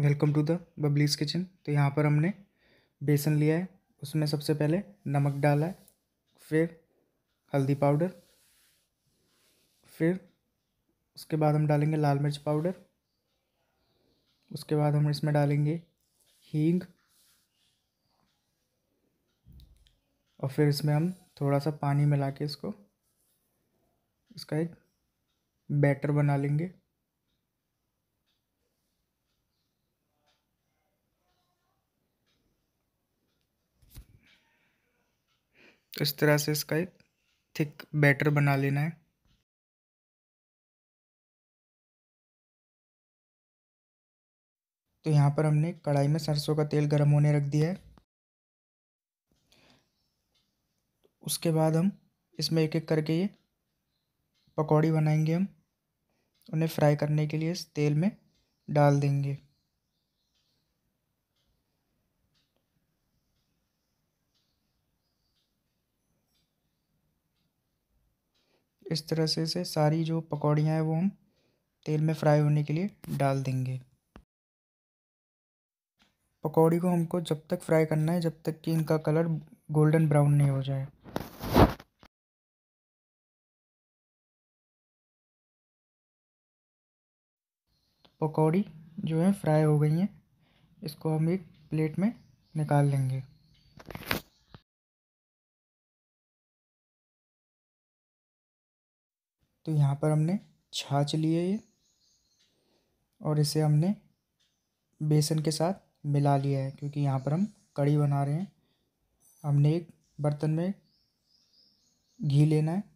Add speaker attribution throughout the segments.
Speaker 1: welcome to the Babli's kitchen तो यहाँ पर हमने बेसन लिया है उसमें सबसे पहले नमक डाला है फिर हल्दी पाउडर फिर उसके बाद हम डालेंगे लाल मिर्च पाउडर उसके बाद हम इसमें डालेंगे हींग और फिर इसमें हम थोड़ा सा पानी मिला के इसको इसका एक बैटर बना लेंगे तो इस तरह से इसका एक थिक बैटर बना लेना है तो यहाँ पर हमने कढ़ाई में सरसों का तेल गर्म होने रख दिया है उसके बाद हम इसमें एक एक करके ये पकौड़ी बनाएंगे हम उन्हें फ्राई करने के लिए इस तेल में डाल देंगे इस तरह से इसे सारी जो पकौड़ियाँ हैं वो हम तेल में फ्राई होने के लिए डाल देंगे पकौड़ी को हमको जब तक फ्राई करना है जब तक कि इनका कलर गोल्डन ब्राउन नहीं हो जाए पकौड़ी जो है फ्राई हो गई हैं इसको हम एक प्लेट में निकाल लेंगे तो यहाँ पर हमने छाछ लिए ये और इसे हमने बेसन के साथ मिला लिया है क्योंकि यहाँ पर हम कड़ी बना रहे हैं हमने एक बर्तन में घी लेना है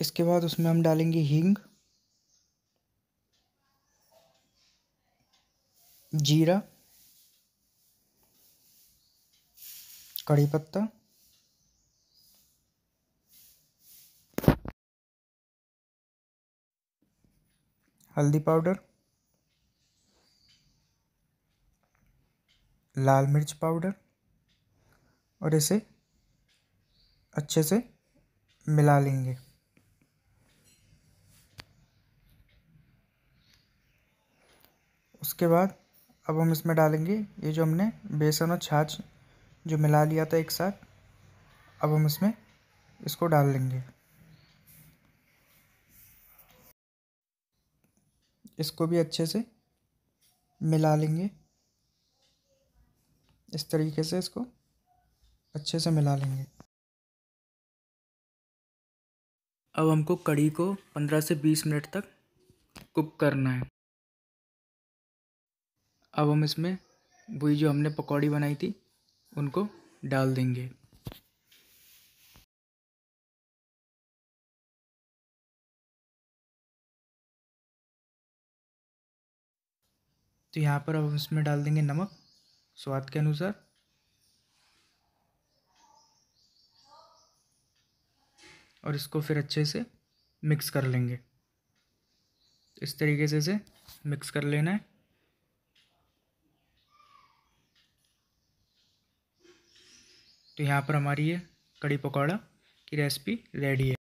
Speaker 1: इसके बाद उसमें हम डालेंगे हींग जीरा कड़ी पत्ता हल्दी पाउडर लाल मिर्च पाउडर और इसे अच्छे से मिला लेंगे उसके बाद अब हम इसमें डालेंगे ये जो हमने बेसन और छाछ जो मिला लिया था एक साथ अब हम इसमें इसको डाल लेंगे इसको भी अच्छे से मिला लेंगे इस तरीके से इसको अच्छे से मिला लेंगे अब हमको कड़ी को पंद्रह से बीस मिनट तक कुक करना है अब हम इसमें वही जो हमने पकौड़ी बनाई थी उनको डाल देंगे तो यहाँ पर अब इसमें डाल देंगे नमक स्वाद के अनुसार और इसको फिर अच्छे से मिक्स कर लेंगे इस तरीके से इसे मिक्स कर लेना है तो यहाँ पर हमारी ये कड़ी पकौड़ा की रेसिपी रेडी है